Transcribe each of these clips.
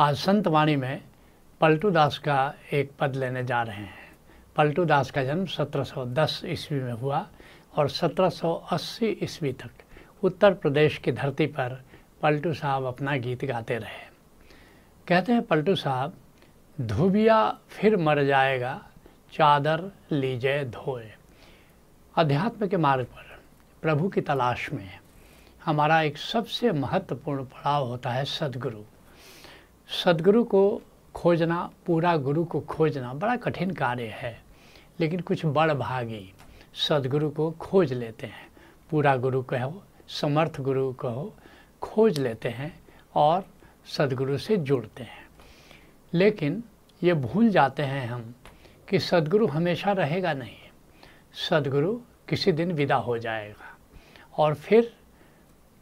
आज संत वाणी में पलटू दास का एक पद लेने जा रहे हैं पलटू दास का जन्म 1710 ईस्वी में हुआ और 1780 ईस्वी तक उत्तर प्रदेश की धरती पर पलटू साहब अपना गीत गाते रहे कहते हैं पलटू साहब धुबिया फिर मर जाएगा चादर लीजे धोए अध्यात्म के मार्ग पर प्रभु की तलाश में हमारा एक सबसे महत्वपूर्ण पड़ाव होता है सदगुरु सदगुरु को खोजना पूरा गुरु को खोजना बड़ा कठिन कार्य है लेकिन कुछ बड़ भागी सदगुरु को खोज लेते हैं पूरा गुरु कहो समर्थ गुरु कहो खोज लेते हैं और सदगुरु से जुड़ते हैं लेकिन ये भूल जाते हैं हम कि सदगुरु हमेशा रहेगा नहीं सदगुरु किसी दिन विदा हो जाएगा और फिर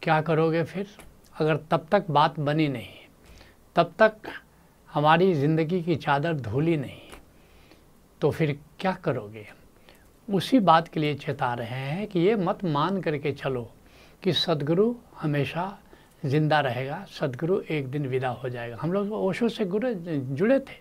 क्या करोगे फिर अगर तब तक बात बनी नहीं तब तक हमारी ज़िंदगी की चादर धूली नहीं तो फिर क्या करोगे उसी बात के लिए चेता रहे हैं कि ये मत मान करके चलो कि सदगुरु हमेशा ज़िंदा रहेगा सदगुरु एक दिन विदा हो जाएगा हम लोग ओशो से गुरे जुड़े थे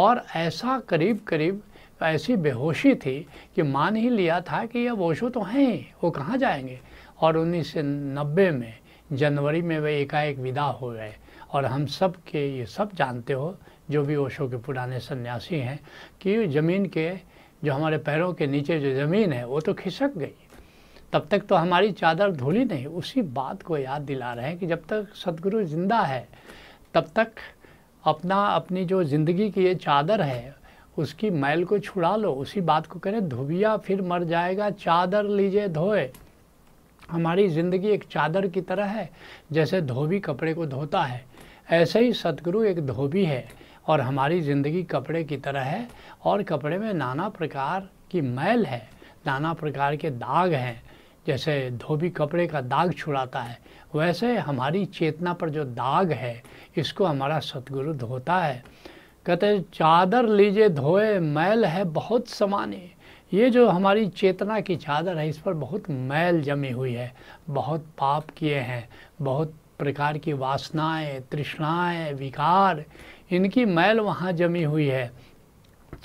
और ऐसा करीब करीब ऐसी बेहोशी थी कि मान ही लिया था कि अब ओशो तो हैं वो कहाँ जाएंगे और उन्नीस में जनवरी में वे एकाएक विदा हो गए और हम सब के ये सब जानते हो जो भी ओशो के पुराने सन्यासी हैं कि ज़मीन के जो हमारे पैरों के नीचे जो ज़मीन है वो तो खिसक गई तब तक तो हमारी चादर धुली नहीं उसी बात को याद दिला रहे हैं कि जब तक सदगुरु जिंदा है तब तक अपना अपनी जो ज़िंदगी की ये चादर है उसकी मैल को छुड़ा लो उसी बात को करें धुबिया फिर मर जाएगा चादर लीजिए धोए हमारी ज़िंदगी एक चादर की तरह है जैसे धोबी कपड़े को धोता है ऐसे ही सतगुरु एक धोबी है और हमारी ज़िंदगी कपड़े की तरह है और कपड़े में नाना प्रकार की मैल है नाना प्रकार के दाग हैं जैसे धोबी कपड़े का दाग छुड़ाता है वैसे हमारी चेतना पर जो दाग है इसको हमारा सतगुरु धोता है कहते चादर लीजिए धोए मैल है बहुत समाने ये जो हमारी चेतना की चादर है इस पर बहुत मैल जमी हुई है बहुत पाप किए हैं बहुत प्रकार की वासनाएं तृष्णाएं विकार इनकी मैल वहाँ जमी हुई है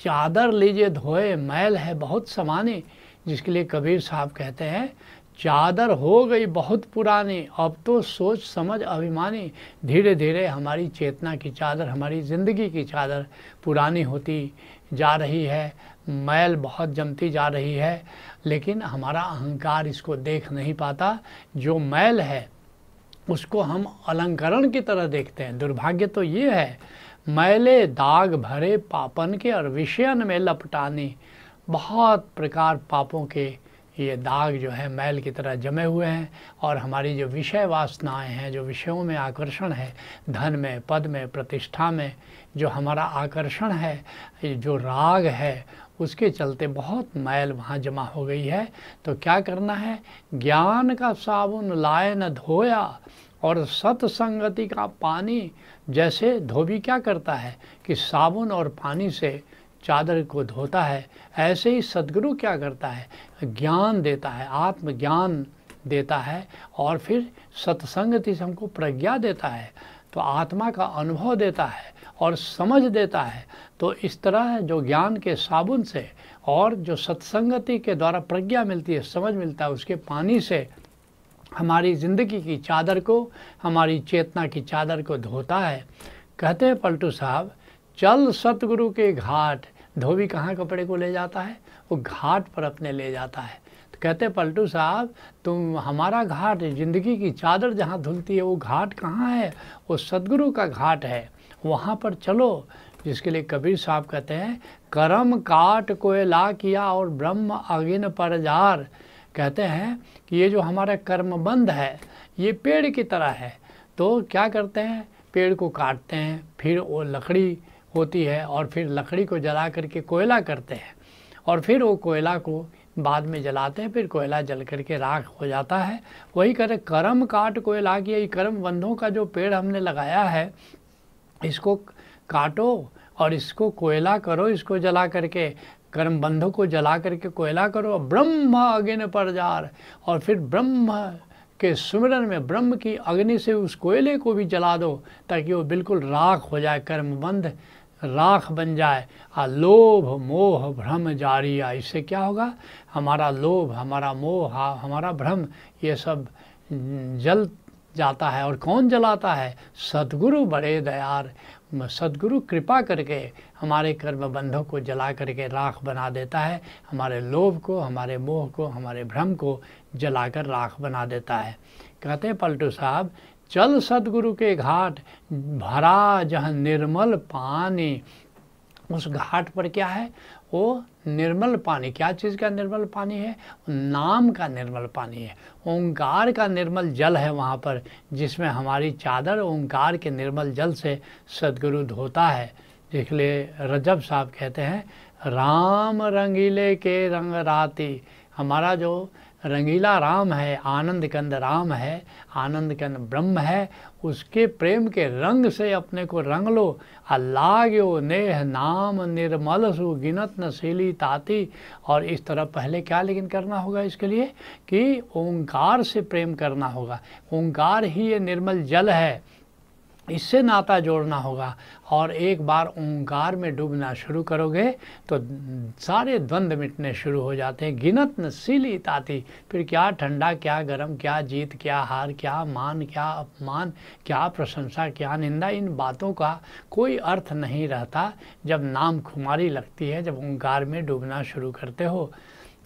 चादर लीजिए धोए मैल है बहुत समानी जिसके लिए कबीर साहब कहते हैं चादर हो गई बहुत पुरानी अब तो सोच समझ अभिमानी धीरे धीरे हमारी चेतना की चादर हमारी ज़िंदगी की चादर पुरानी होती जा रही है मैल बहुत जमती जा रही है लेकिन हमारा अहंकार इसको देख नहीं पाता जो मैल है उसको हम अलंकरण की तरह देखते हैं दुर्भाग्य तो ये है मैले दाग भरे पापन के और विषयन में लपटानी बहुत प्रकार पापों के ये दाग जो है मैल की तरह जमे हुए हैं और हमारी जो विषय वासनाएं हैं जो विषयों में आकर्षण है धन में पद में प्रतिष्ठा में जो हमारा आकर्षण है जो राग है उसके चलते बहुत मैल वहाँ जमा हो गई है तो क्या करना है ज्ञान का साबुन लाए न धोया और सतसंगति का पानी जैसे धोबी क्या करता है कि साबुन और पानी से चादर को धोता है ऐसे ही सदगुरु क्या करता है ज्ञान देता है आत्मज्ञान देता है और फिर सत्संगति से हमको प्रज्ञा देता है तो आत्मा का अनुभव देता है और समझ देता है तो इस तरह जो ज्ञान के साबुन से और जो सत्संगति के द्वारा प्रज्ञा मिलती है समझ मिलता है उसके पानी से हमारी ज़िंदगी की चादर को हमारी चेतना की चादर को धोता है कहते हैं पलटू साहब चल सतगुरु के घाट धोबी कहाँ कपड़े को ले जाता है वो घाट पर अपने ले जाता है तो कहते पलटू साहब तुम हमारा घाट ज़िंदगी की चादर जहाँ धुलती है वो घाट कहाँ है वो सदगुरु का घाट है वहाँ पर चलो जिसके लिए कबीर साहब कहते हैं करम काट कोयला किया और ब्रह्म अगिन पर जार कहते हैं कि ये जो हमारा कर्मबंध है ये पेड़ की तरह है तो क्या करते हैं पेड़ को काटते हैं फिर वो लकड़ी होती है और फिर लकड़ी को जला करके कोयला करते हैं और फिर वो कोयला को बाद में जलाते हैं फिर कोयला जल करके राख हो जाता है वही करें कर्म काट कोयला की यही कर्म बंधों का जो पेड़ हमने लगाया है इसको काटो और इसको कोयला करो इसको जला करके कर्म बंधों को जला करके कोयला करो ब्रह्म अग्नि पर जार और फिर ब्रह्म के सुमिरन में ब्रह्म की अग्नि से उस कोयले को भी जला दो ताकि वो बिल्कुल राख हो जाए कर्मबंध राख बन जाए आ लोभ मोह भ्रम जारी आ इससे क्या होगा हमारा लोभ हमारा मोह हमारा भ्रम ये सब जल जाता है और कौन जलाता है सदगुरु बड़े दयार सदगुरु कृपा करके हमारे कर्म बंधों को जला करके राख बना देता है हमारे लोभ को हमारे मोह को हमारे भ्रम को जलाकर राख बना देता है कहते हैं पलटू साहब चल सदगुरु के घाट भरा जहाँ निर्मल पानी उस घाट पर क्या है वो निर्मल पानी क्या चीज़ का निर्मल पानी है नाम का निर्मल पानी है ओंकार का निर्मल जल है वहाँ पर जिसमें हमारी चादर ओंकार के निर्मल जल से सदगुरु धोता है इसलिए रजब साहब कहते हैं राम रंगीले के रंग राती हमारा जो रंगीला राम है आनंद कंद राम है आनंद कंद ब्रह्म है उसके प्रेम के रंग से अपने को रंग लो अल्लाग्यो नेह नाम निर्मल सु गिनत नशीली ताती और इस तरह पहले क्या लेकिन करना होगा इसके लिए कि ओंकार से प्रेम करना होगा ओंकार ही ये निर्मल जल है इससे नाता जोड़ना होगा और एक बार ओंकार में डूबना शुरू करोगे तो सारे द्वंद्व मिटने शुरू हो जाते हैं गिनत सीली ताती फिर क्या ठंडा क्या गर्म क्या जीत क्या हार क्या मान क्या अपमान क्या प्रशंसा क्या निंदा इन बातों का कोई अर्थ नहीं रहता जब नाम खुमारी लगती है जब ओंकार में डूबना शुरू करते हो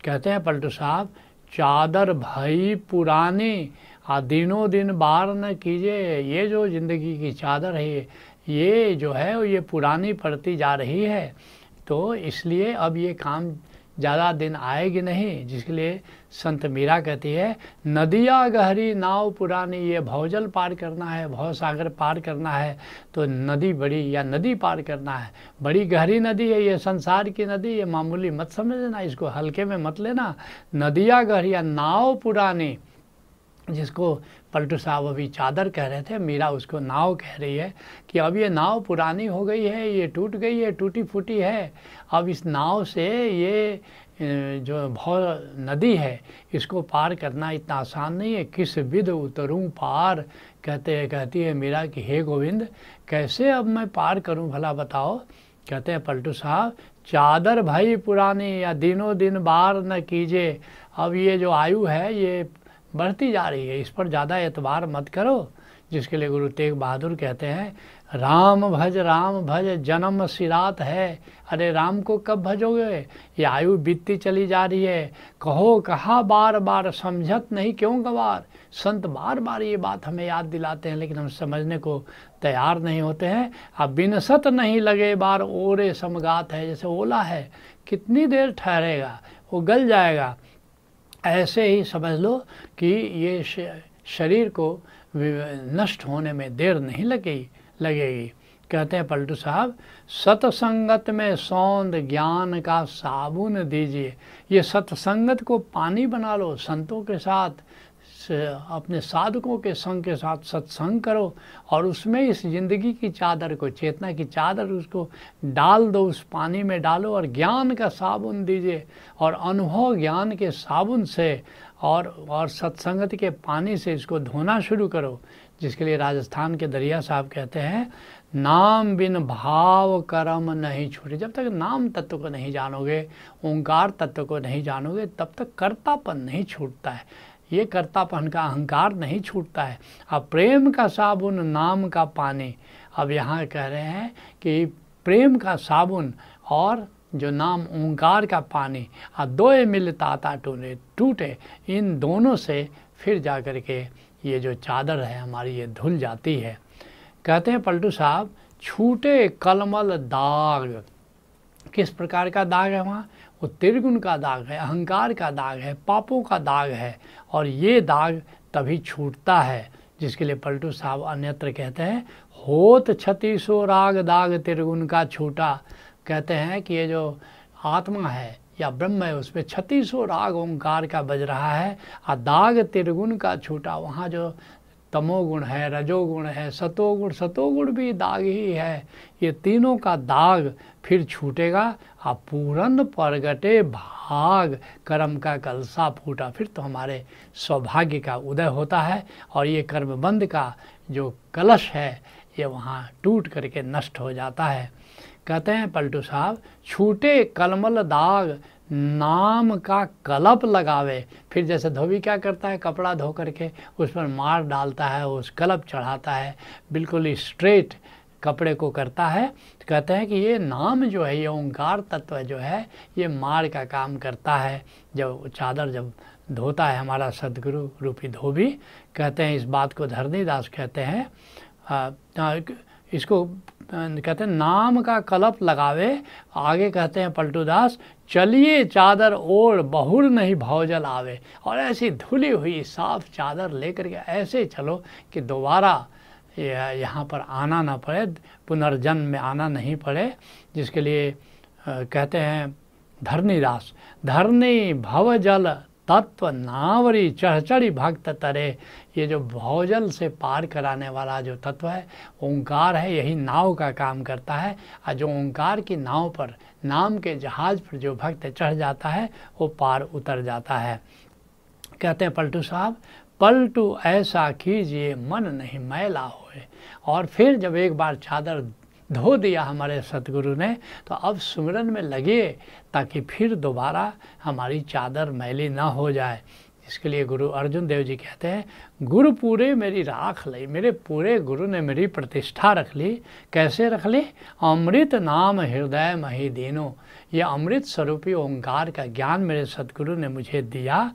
कहते हैं पलटू साहब चादर भई पुरानी आ दिनों दिन बार न कीजिए ये जो ज़िंदगी की चादर है ये जो है ये पुरानी पड़ती जा रही है तो इसलिए अब ये काम ज़्यादा दिन आएगी नहीं जिसके लिए संत मीरा कहती है नदिया गहरी नाव पुरानी ये भौजल पार करना है भव सागर पार करना है तो नदी बड़ी या नदी पार करना है बड़ी गहरी नदी है ये संसार की नदी ये मामूली मत समझ लेना इसको हल्के में मत लेना नदियाँ गहरी या नाव पुरानी जिसको पलटू साहब अभी चादर कह रहे थे मीरा उसको नाव कह रही है कि अब ये नाव पुरानी हो गई है ये टूट गई है टूटी फूटी है अब इस नाव से ये जो भौ नदी है इसको पार करना इतना आसान नहीं है किस विध उतरूँ पार कहते है, कहती है मीरा कि हे गोविंद कैसे अब मैं पार करूँ भला बताओ कहते हैं पलटू साहब चादर भाई पुरानी या दिनों दिन बार न कीजिए अब ये जो आयु है ये बढ़ती जा रही है इस पर ज़्यादा एतबार मत करो जिसके लिए गुरु तेग बहादुर कहते हैं राम भज राम भज जन्म सिरात है अरे राम को कब भजोगे ये आयु बीतती चली जा रही है कहो कहा बार बार समझत नहीं क्यों गवार संत बार बार ये बात हमें याद दिलाते हैं लेकिन हम समझने को तैयार नहीं होते हैं अब बिनसत नहीं लगे बार ओरे समगात है जैसे ओला है कितनी देर ठहरेगा वो गल जाएगा ऐसे ही समझ लो कि ये शरीर को नष्ट होने में देर नहीं लगेगी लगेगी कहते हैं पलटू साहब सतसंगत में सौंद ज्ञान का साबुन दीजिए ये सतसंगत को पानी बना लो संतों के साथ अपने साधकों के संग के साथ सत्संग करो और उसमें इस जिंदगी की चादर को चेतना की चादर उसको डाल दो उस पानी में डालो और ज्ञान का साबुन दीजिए और अनुभव ज्ञान के साबुन से और और सत्संगत के पानी से इसको धोना शुरू करो जिसके लिए राजस्थान के दरिया साहब कहते हैं नाम बिन भाव कर्म नहीं छूटे जब तक नाम तत्व को नहीं जानोगे ओंकार तत्व को नहीं जानोगे तब तक कर्तापन नहीं छूटता है ये कर्तापन का अहंकार नहीं छूटता है अब प्रेम का साबुन नाम का पानी अब यहाँ कह रहे हैं कि प्रेम का साबुन और जो नाम ओंकार का पानी और दो मिल ताता टूटे टूटे इन दोनों से फिर जा कर के ये जो चादर है हमारी ये धुल जाती है कहते हैं पलटू साहब छूटे कलमल दाग किस प्रकार का दाग है वहाँ वो त्रिगुण का दाग है अहंकार का दाग है पापों का दाग है और ये दाग तभी छूटता है जिसके लिए पलटू साहब अन्यत्र कहते हैं होत क्षति सो राग दाग त्रिगुण का छूटा कहते हैं कि ये जो आत्मा है या ब्रह्म है उसमें छत्तीसों राग ओंकार का बज रहा है और दाग त्रिगुण का छूटा वहाँ जो तमोगुण है रजोगुण है सतोगुण सतोगुण भी दाग ही है ये तीनों का दाग फिर छूटेगा आप पूरन परगटे भाग कर्म का कलसा फूटा फिर तो हमारे सौभाग्य का उदय होता है और ये कर्मबंध का जो कलश है ये वहाँ टूट करके नष्ट हो जाता है कहते हैं पलटू साहब छूटे कलमल दाग नाम का कलप लगावे फिर जैसे धोबी क्या करता है कपड़ा धो करके उस पर मार डालता है उस कलप चढ़ाता है बिल्कुल स्ट्रेट कपड़े को करता है कहते हैं कि ये नाम जो है ये ओंकार तत्व जो है ये मार का काम करता है जब चादर जब धोता है हमारा सदगुरु रूपी धोबी कहते हैं इस बात को धरनीदास कहते हैं इसको अं, कहते हैं नाम का कलप लगावे आगे कहते हैं पलटूदास चलिए चादर ओढ़ बहुर नहीं भौजल आवे और ऐसी धुली हुई साफ चादर लेकर के ऐसे चलो कि दोबारा यहाँ पर आना ना पड़े पुनर्जन्म में आना नहीं पड़े जिसके लिए कहते हैं धरनीदास धरनी भव जल तत्व नावरी चढ़चड़ी भक्त तरे ये जो भौजल से पार कराने वाला जो तत्व है ओंकार है यही नाव का काम करता है और जो ओंकार की नाव पर नाम के जहाज पर जो भक्त चढ़ जाता है वो पार उतर जाता है कहते हैं पलटू साहब पलटू ऐसा कीजिए मन नहीं मैला होए और फिर जब एक बार चादर धो दिया हमारे सतगुरु ने तो अब सुमिरन में लगे ताकि फिर दोबारा हमारी चादर मैली ना हो जाए इसके लिए गुरु अर्जुन देव जी कहते हैं गुरु पूरे मेरी राख ली मेरे पूरे गुरु ने मेरी प्रतिष्ठा रख ली कैसे रख ली अमृत नाम हृदय मही दीनो ये अमृत स्वरूपी ओंकार का ज्ञान मेरे सदगुरु ने मुझे दिया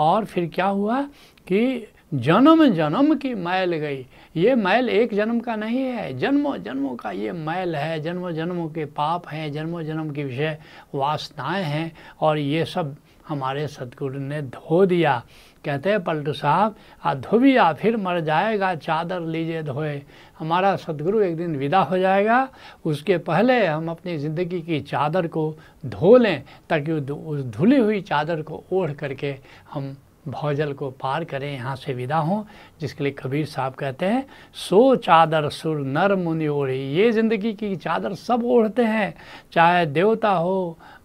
और फिर क्या हुआ कि जन्म जन्म की मैल गई ये मैल एक जन्म का नहीं है जन्मों जन्मों का ये मैल है जन्मों जन्मों के पाप हैं जन्मों जन्म की विषय वासनाएं हैं और ये सब हमारे सतगुरु ने धो दिया कहते हैं पलटू साहब आ धोबिया फिर मर जाएगा चादर लीजिए धोए हमारा सतगुरु एक दिन विदा हो जाएगा उसके पहले हम अपनी ज़िंदगी की चादर को धो लें ताकि उस धुली हुई चादर को ओढ़ करके हम भौजल को पार करें यहाँ से विदा हों जिसके लिए कबीर साहब कहते हैं सो चादर सुर नर मुनि ओढ़ी ये ज़िंदगी की चादर सब ओढ़ते हैं चाहे देवता हो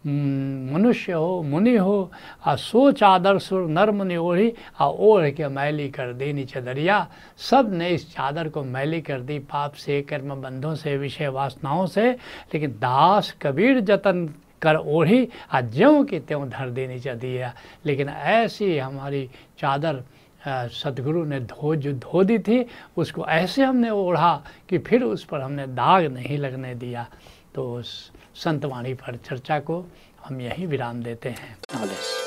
मनुष्य हो मुनि हो आ सो चादर सुर नर मुनि ओढ़ी आ ओढ़ के मैली कर नीचे दरिया सब ने इस चादर को मैली कर दी पाप से कर्म बंधों से विषय वासनाओं से लेकिन दास कबीर जतन कर ओढ़ी आ ज्यों के त्यों धर देनी दिया लेकिन ऐसी हमारी चादर सदगुरु ने धो जो धो दी थी उसको ऐसे हमने ओढ़ा कि फिर उस पर हमने दाग नहीं लगने दिया तो उस संतवाणी पर चर्चा को हम यहीं विराम देते हैं